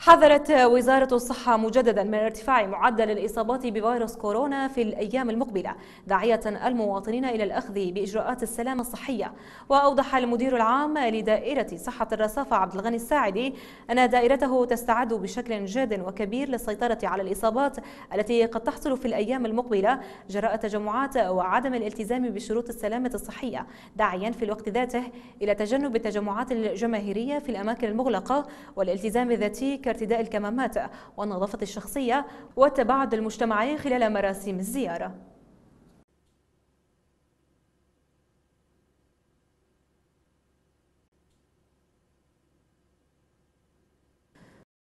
حذرت وزارة الصحة مجددا من ارتفاع معدل الإصابات بفيروس كورونا في الأيام المقبلة داعية المواطنين إلى الأخذ بإجراءات السلامة الصحية وأوضح المدير العام لدائرة صحة الرصافة عبد الغني الساعدي أن دائرته تستعد بشكل جاد وكبير للسيطرة على الإصابات التي قد تحصل في الأيام المقبلة جراء تجمعات وعدم الالتزام بشروط السلامة الصحية داعيا في الوقت ذاته إلى تجنب التجمعات الجماهيرية في الأماكن المغلقة والالتزام الذاتي ارتداء الكمامات والنظافة الشخصية والتباعد المجتمعي خلال مراسم الزيارة